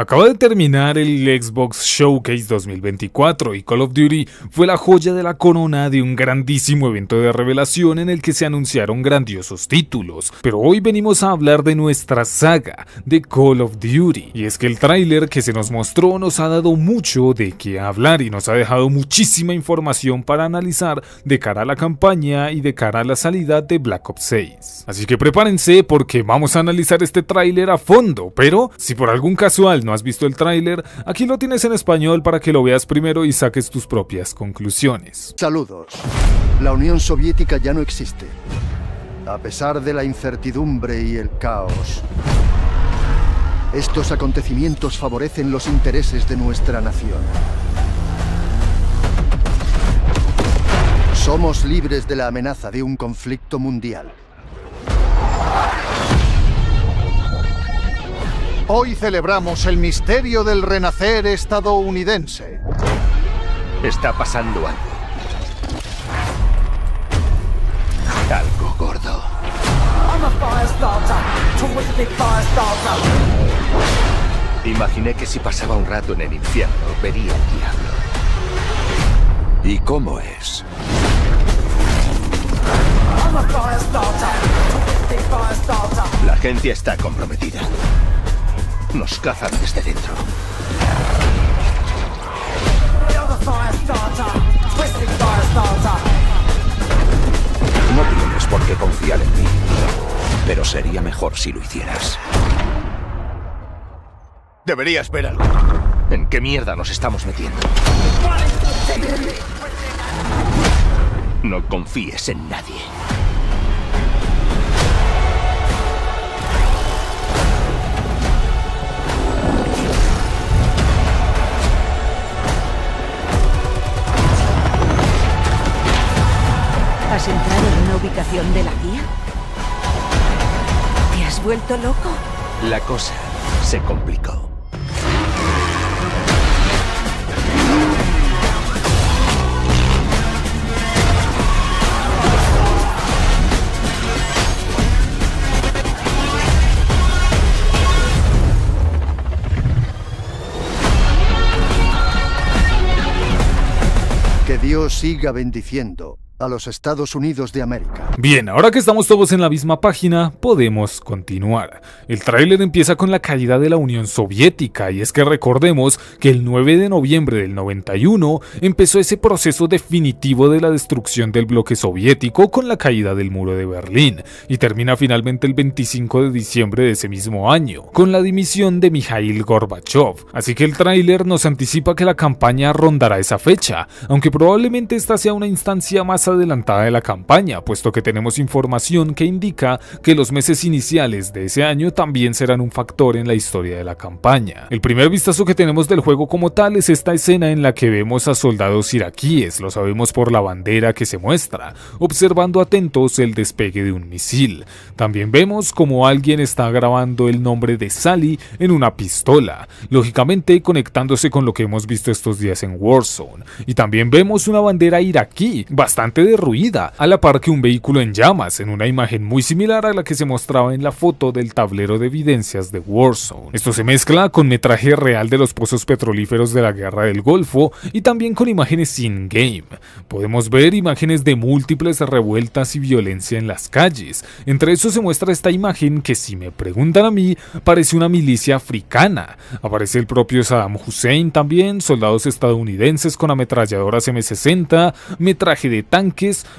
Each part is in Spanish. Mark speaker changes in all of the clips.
Speaker 1: Acaba de terminar el Xbox Showcase 2024 y Call of Duty fue la joya de la corona de un grandísimo evento de revelación en el que se anunciaron grandiosos títulos, pero hoy venimos a hablar de nuestra saga de Call of Duty y es que el tráiler que se nos mostró nos ha dado mucho de qué hablar y nos ha dejado muchísima información para analizar de cara a la campaña y de cara a la salida de Black Ops 6. Así que prepárense porque vamos a analizar este tráiler a fondo, pero si por algún casual has visto el tráiler, aquí lo tienes en español para que lo veas primero y saques tus propias conclusiones. Saludos. La Unión Soviética ya no existe. A pesar de la incertidumbre y el caos, estos acontecimientos favorecen los intereses de nuestra nación. Somos libres de la amenaza de un conflicto mundial. Hoy celebramos el misterio del renacer estadounidense. Está pasando algo. Algo gordo. Imaginé que si pasaba un rato en el infierno, vería el diablo. ¿Y cómo es? La agencia está comprometida. Nos cazan desde dentro. No tienes por qué confiar en mí, pero sería mejor si lo hicieras. Deberías ver algo. ¿En qué mierda nos estamos metiendo? No confíes en nadie. entrar en una ubicación de la guía? ¿Te has vuelto loco? La cosa se complicó. Que Dios siga bendiciendo a los Estados Unidos de América. Bien, ahora que estamos todos en la misma página, podemos continuar. El tráiler empieza con la caída de la Unión Soviética y es que recordemos que el 9 de noviembre del 91 empezó ese proceso definitivo de la destrucción del bloque soviético con la caída del muro de Berlín y termina finalmente el 25 de diciembre de ese mismo año con la dimisión de Mikhail Gorbachev. Así que el tráiler nos anticipa que la campaña rondará esa fecha, aunque probablemente esta sea una instancia más adelantada de la campaña, puesto que tenemos información que indica que los meses iniciales de ese año también serán un factor en la historia de la campaña. El primer vistazo que tenemos del juego como tal es esta escena en la que vemos a soldados iraquíes, lo sabemos por la bandera que se muestra, observando atentos el despegue de un misil. También vemos como alguien está grabando el nombre de Sally en una pistola, lógicamente conectándose con lo que hemos visto estos días en Warzone. Y también vemos una bandera iraquí, bastante derruida, a la par que un vehículo en llamas, en una imagen muy similar a la que se mostraba en la foto del tablero de evidencias de Warzone. Esto se mezcla con metraje real de los pozos petrolíferos de la Guerra del Golfo y también con imágenes in-game. Podemos ver imágenes de múltiples revueltas y violencia en las calles. Entre eso se muestra esta imagen que si me preguntan a mí, parece una milicia africana. Aparece el propio Saddam Hussein también, soldados estadounidenses con ametralladoras M60, metraje de tanque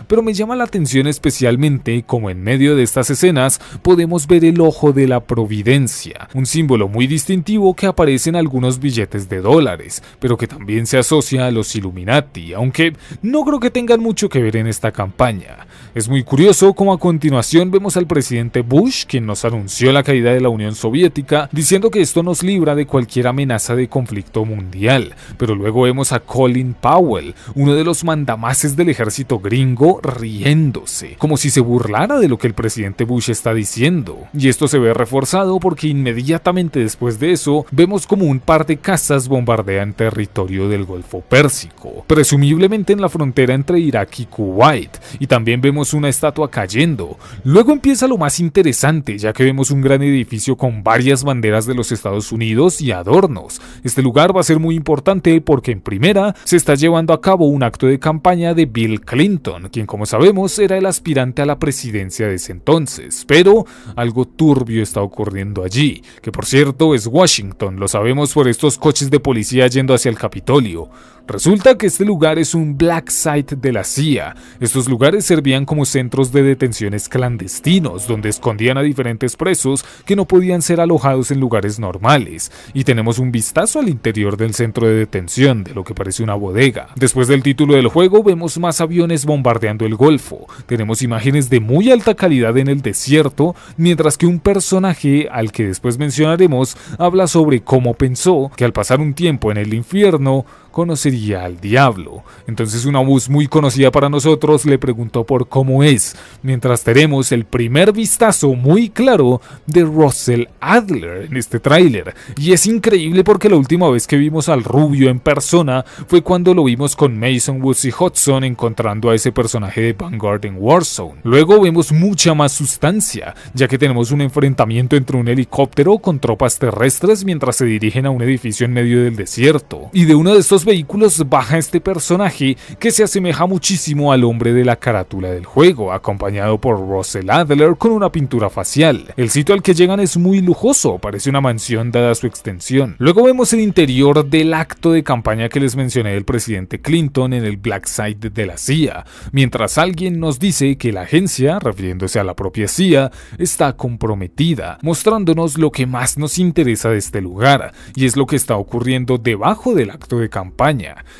Speaker 1: pero me llama la atención especialmente como en medio de estas escenas podemos ver el ojo de la providencia, un símbolo muy distintivo que aparece en algunos billetes de dólares, pero que también se asocia a los Illuminati, aunque no creo que tengan mucho que ver en esta campaña. Es muy curioso como a continuación vemos al presidente Bush, quien nos anunció la caída de la Unión Soviética, diciendo que esto nos libra de cualquier amenaza de conflicto mundial, pero luego vemos a Colin Powell, uno de los mandamases del ejército gringo riéndose, como si se burlara de lo que el presidente Bush está diciendo. Y esto se ve reforzado porque inmediatamente después de eso vemos como un par de casas bombardean territorio del Golfo Pérsico, presumiblemente en la frontera entre Irak y Kuwait, y también vemos una estatua cayendo. Luego empieza lo más interesante, ya que vemos un gran edificio con varias banderas de los Estados Unidos y adornos. Este lugar va a ser muy importante porque en primera se está llevando a cabo un acto de campaña de Bill Clinton Clinton, quien como sabemos era el aspirante a la presidencia de ese entonces, pero algo turbio está ocurriendo allí, que por cierto es Washington, lo sabemos por estos coches de policía yendo hacia el Capitolio. Resulta que este lugar es un black site de la CIA. Estos lugares servían como centros de detenciones clandestinos, donde escondían a diferentes presos que no podían ser alojados en lugares normales. Y tenemos un vistazo al interior del centro de detención, de lo que parece una bodega. Después del título del juego vemos más aviones bombardeando el Golfo. Tenemos imágenes de muy alta calidad en el desierto, mientras que un personaje al que después mencionaremos habla sobre cómo pensó que al pasar un tiempo en el infierno, conocería al diablo. Entonces una voz muy conocida para nosotros le preguntó por cómo es, mientras tenemos el primer vistazo muy claro de Russell Adler en este tráiler. Y es increíble porque la última vez que vimos al rubio en persona fue cuando lo vimos con Mason Woods y Hudson encontrando a ese personaje de Vanguard en Warzone. Luego vemos mucha más sustancia, ya que tenemos un enfrentamiento entre un helicóptero con tropas terrestres mientras se dirigen a un edificio en medio del desierto. Y de uno de estos vehículos baja este personaje que se asemeja muchísimo al hombre de la carátula del juego, acompañado por Russell Adler con una pintura facial. El sitio al que llegan es muy lujoso, parece una mansión dada su extensión. Luego vemos el interior del acto de campaña que les mencioné del presidente Clinton en el Black Site de la CIA, mientras alguien nos dice que la agencia, refiriéndose a la propia CIA, está comprometida, mostrándonos lo que más nos interesa de este lugar, y es lo que está ocurriendo debajo del acto de campaña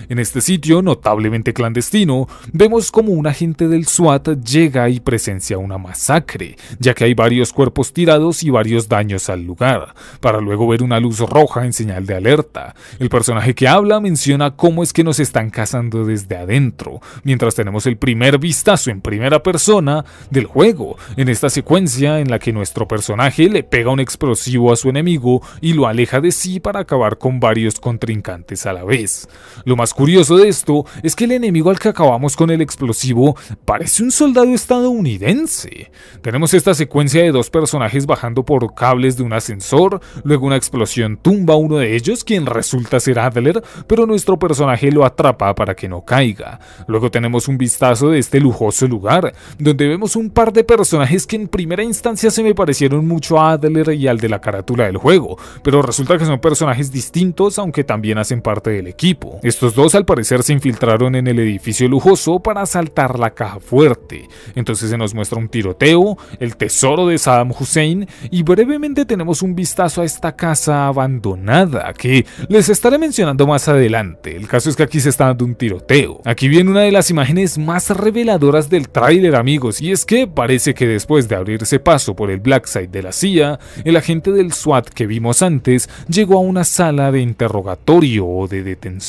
Speaker 1: en este sitio, notablemente clandestino, vemos como un agente del SWAT llega y presencia una masacre, ya que hay varios cuerpos tirados y varios daños al lugar, para luego ver una luz roja en señal de alerta. El personaje que habla menciona cómo es que nos están cazando desde adentro, mientras tenemos el primer vistazo en primera persona del juego, en esta secuencia en la que nuestro personaje le pega un explosivo a su enemigo y lo aleja de sí para acabar con varios contrincantes a la vez. Lo más curioso de esto es que el enemigo al que acabamos con el explosivo parece un soldado estadounidense. Tenemos esta secuencia de dos personajes bajando por cables de un ascensor, luego una explosión tumba a uno de ellos, quien resulta ser Adler, pero nuestro personaje lo atrapa para que no caiga. Luego tenemos un vistazo de este lujoso lugar, donde vemos un par de personajes que en primera instancia se me parecieron mucho a Adler y al de la carátula del juego, pero resulta que son personajes distintos aunque también hacen parte del equipo. Estos dos al parecer se infiltraron en el edificio lujoso para asaltar la caja fuerte. Entonces se nos muestra un tiroteo, el tesoro de Saddam Hussein y brevemente tenemos un vistazo a esta casa abandonada que les estaré mencionando más adelante. El caso es que aquí se está dando un tiroteo. Aquí viene una de las imágenes más reveladoras del tráiler amigos y es que parece que después de abrirse paso por el Black Side de la CIA, el agente del SWAT que vimos antes llegó a una sala de interrogatorio o de detención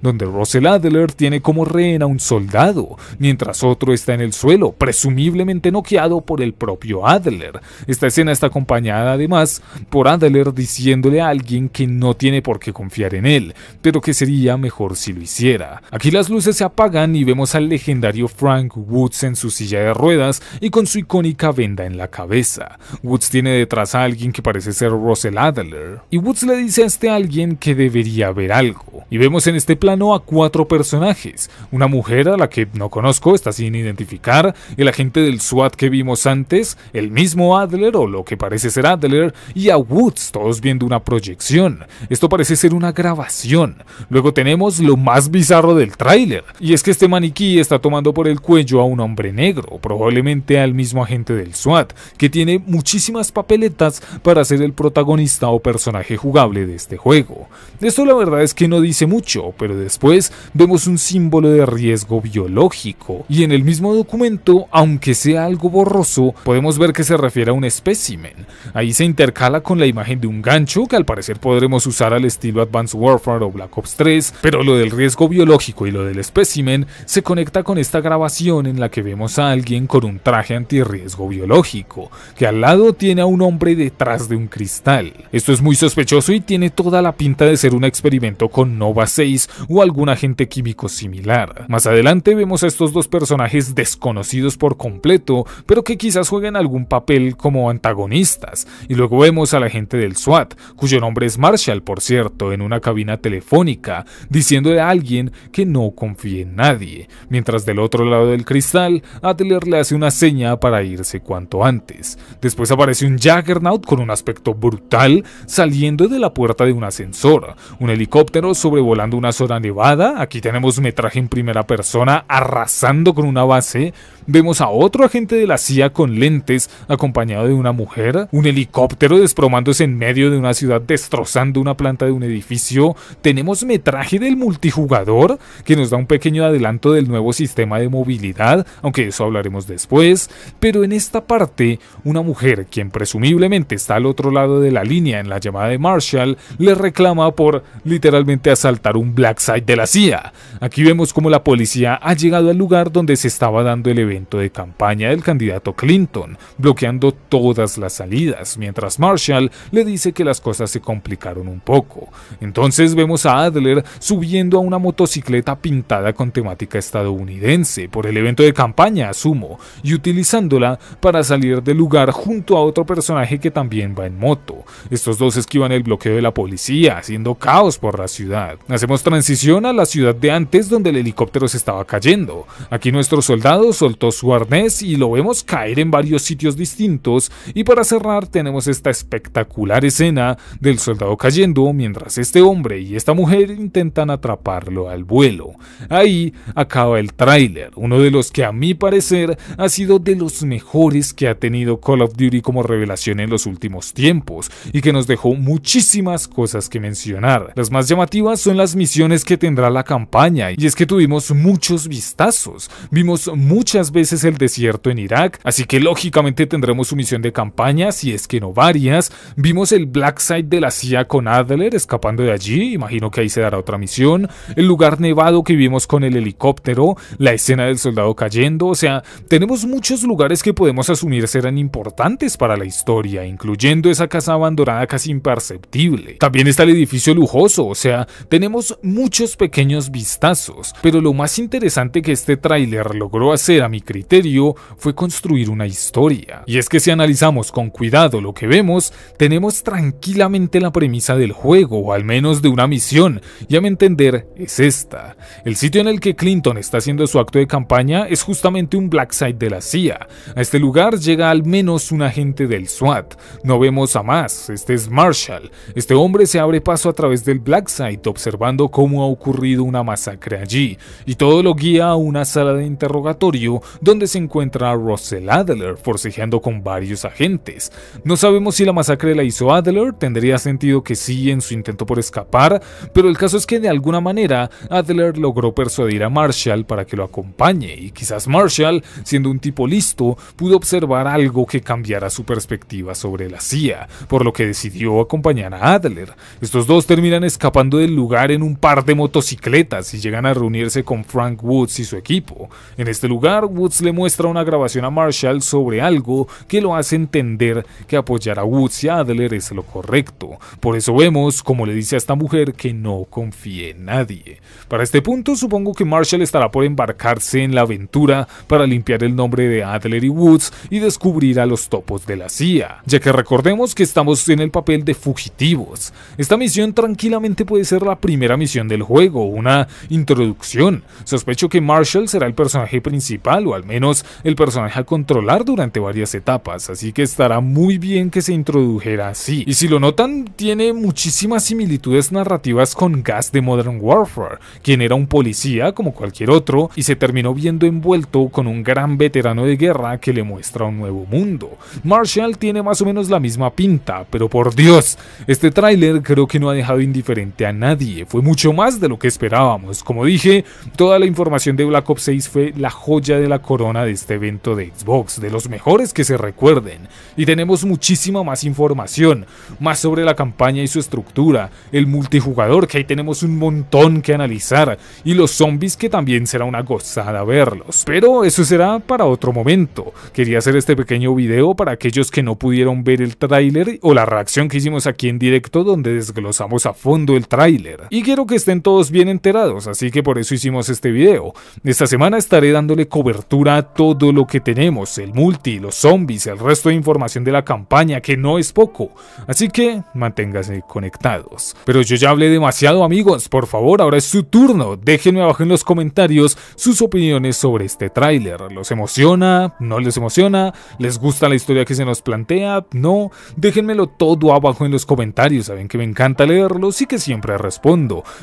Speaker 1: donde Russell Adler tiene como rehén a un soldado, mientras otro está en el suelo, presumiblemente noqueado por el propio Adler. Esta escena está acompañada además por Adler diciéndole a alguien que no tiene por qué confiar en él, pero que sería mejor si lo hiciera. Aquí las luces se apagan y vemos al legendario Frank Woods en su silla de ruedas y con su icónica venda en la cabeza. Woods tiene detrás a alguien que parece ser Russell Adler, y Woods le dice a este alguien que debería ver algo vemos en este plano a cuatro personajes, una mujer a la que no conozco, está sin identificar, el agente del SWAT que vimos antes, el mismo Adler o lo que parece ser Adler, y a Woods, todos viendo una proyección. Esto parece ser una grabación. Luego tenemos lo más bizarro del tráiler, y es que este maniquí está tomando por el cuello a un hombre negro, probablemente al mismo agente del SWAT, que tiene muchísimas papeletas para ser el protagonista o personaje jugable de este juego. Esto la verdad es que no dice mucho, pero después vemos un símbolo de riesgo biológico. Y en el mismo documento, aunque sea algo borroso, podemos ver que se refiere a un espécimen. Ahí se intercala con la imagen de un gancho que al parecer podremos usar al estilo Advanced Warfare o Black Ops 3, pero lo del riesgo biológico y lo del espécimen se conecta con esta grabación en la que vemos a alguien con un traje antirriesgo biológico, que al lado tiene a un hombre detrás de un cristal. Esto es muy sospechoso y tiene toda la pinta de ser un experimento con no Nova 6 o algún agente químico similar. Más adelante vemos a estos dos personajes desconocidos por completo, pero que quizás jueguen algún papel como antagonistas, y luego vemos al agente del SWAT, cuyo nombre es Marshall por cierto, en una cabina telefónica, diciendo a alguien que no confíe en nadie, mientras del otro lado del cristal, Adler le hace una seña para irse cuanto antes. Después aparece un Jaggernaut con un aspecto brutal saliendo de la puerta de un ascensor, un helicóptero sobre Volando una zona nevada. Aquí tenemos metraje en primera persona arrasando con una base. Vemos a otro agente de la CIA con lentes acompañado de una mujer. Un helicóptero despromándose en medio de una ciudad destrozando una planta de un edificio. Tenemos metraje del multijugador que nos da un pequeño adelanto del nuevo sistema de movilidad, aunque eso hablaremos después. Pero en esta parte, una mujer, quien presumiblemente está al otro lado de la línea en la llamada de Marshall, le reclama por literalmente hacer saltar un Black Site de la CIA. Aquí vemos cómo la policía ha llegado al lugar donde se estaba dando el evento de campaña del candidato Clinton, bloqueando todas las salidas, mientras Marshall le dice que las cosas se complicaron un poco. Entonces vemos a Adler subiendo a una motocicleta pintada con temática estadounidense por el evento de campaña, asumo, y utilizándola para salir del lugar junto a otro personaje que también va en moto. Estos dos esquivan el bloqueo de la policía, haciendo caos por la ciudad. Hacemos transición a la ciudad de antes donde el helicóptero se estaba cayendo. Aquí nuestro soldado soltó su arnés y lo vemos caer en varios sitios distintos y para cerrar tenemos esta espectacular escena del soldado cayendo mientras este hombre y esta mujer intentan atraparlo al vuelo. Ahí acaba el tráiler, uno de los que a mi parecer ha sido de los mejores que ha tenido Call of Duty como revelación en los últimos tiempos y que nos dejó muchísimas cosas que mencionar. Las más llamativas son en las misiones que tendrá la campaña, y es que tuvimos muchos vistazos, vimos muchas veces el desierto en Irak, así que lógicamente tendremos su misión de campaña, si es que no varias, vimos el Black Side de la CIA con Adler escapando de allí, imagino que ahí se dará otra misión, el lugar nevado que vimos con el helicóptero, la escena del soldado cayendo, o sea, tenemos muchos lugares que podemos asumir serán importantes para la historia, incluyendo esa casa abandonada casi imperceptible. También está el edificio lujoso, o sea, tenemos muchos pequeños vistazos, pero lo más interesante que este tráiler logró hacer a mi criterio fue construir una historia. Y es que si analizamos con cuidado lo que vemos, tenemos tranquilamente la premisa del juego, o al menos de una misión, y a mi entender es esta. El sitio en el que Clinton está haciendo su acto de campaña es justamente un black site de la CIA. A este lugar llega al menos un agente del SWAT. No vemos a más, este es Marshall. Este hombre se abre paso a través del black site, observando cómo ha ocurrido una masacre allí, y todo lo guía a una sala de interrogatorio donde se encuentra a Russell Adler forcejeando con varios agentes. No sabemos si la masacre la hizo Adler, tendría sentido que sí en su intento por escapar, pero el caso es que de alguna manera Adler logró persuadir a Marshall para que lo acompañe, y quizás Marshall, siendo un tipo listo, pudo observar algo que cambiara su perspectiva sobre la CIA, por lo que decidió acompañar a Adler. Estos dos terminan escapando del lugar en un par de motocicletas y llegan a reunirse con Frank Woods y su equipo. En este lugar, Woods le muestra una grabación a Marshall sobre algo que lo hace entender que apoyar a Woods y Adler es lo correcto. Por eso vemos como le dice a esta mujer que no confíe en nadie. Para este punto, supongo que Marshall estará por embarcarse en la aventura para limpiar el nombre de Adler y Woods y descubrir a los topos de la CIA, ya que recordemos que estamos en el papel de fugitivos. Esta misión tranquilamente puede ser la primera misión del juego, una introducción. Sospecho que Marshall será el personaje principal o al menos el personaje a controlar durante varias etapas, así que estará muy bien que se introdujera así. Y si lo notan, tiene muchísimas similitudes narrativas con Gas de Modern Warfare, quien era un policía como cualquier otro y se terminó viendo envuelto con un gran veterano de guerra que le muestra un nuevo mundo. Marshall tiene más o menos la misma pinta, pero por Dios, este tráiler creo que no ha dejado indiferente a nadie. Fue mucho más de lo que esperábamos. Como dije, toda la información de Black Ops 6 fue la joya de la corona de este evento de Xbox, de los mejores que se recuerden. Y tenemos muchísima más información, más sobre la campaña y su estructura, el multijugador, que ahí tenemos un montón que analizar, y los zombies que también será una gozada verlos. Pero eso será para otro momento. Quería hacer este pequeño video para aquellos que no pudieron ver el tráiler o la reacción que hicimos aquí en directo donde desglosamos a fondo el tráiler. Y quiero que estén todos bien enterados, así que por eso hicimos este video. Esta semana estaré dándole cobertura a todo lo que tenemos, el multi, los zombies, el resto de información de la campaña, que no es poco. Así que manténganse conectados. Pero yo ya hablé demasiado amigos, por favor, ahora es su turno. Déjenme abajo en los comentarios sus opiniones sobre este tráiler. ¿Los emociona? ¿No les emociona? ¿Les gusta la historia que se nos plantea? ¿No? Déjenmelo todo abajo en los comentarios, saben que me encanta leerlos y que siempre respondo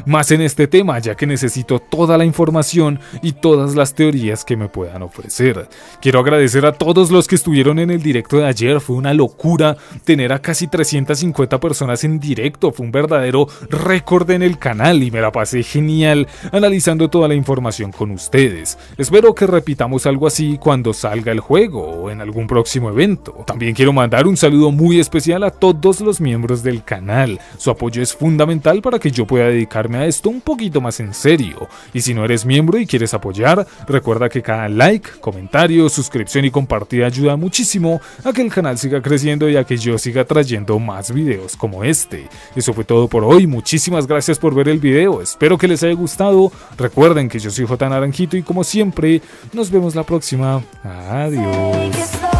Speaker 1: más en este tema ya que necesito toda la información y todas las teorías que me puedan ofrecer. Quiero agradecer a todos los que estuvieron en el directo de ayer, fue una locura tener a casi 350 personas en directo, fue un verdadero récord en el canal y me la pasé genial analizando toda la información con ustedes. Espero que repitamos algo así cuando salga el juego o en algún próximo evento. También quiero mandar un saludo muy especial a todos los miembros del canal, su apoyo es fundamental para que yo pueda Voy a dedicarme a esto un poquito más en serio. Y si no eres miembro y quieres apoyar, recuerda que cada like, comentario, suscripción y compartida ayuda muchísimo a que el canal siga creciendo y a que yo siga trayendo más videos como este. Eso fue todo por hoy, muchísimas gracias por ver el video, espero que les haya gustado, recuerden que yo soy J Naranjito y como siempre, nos vemos la próxima, adiós.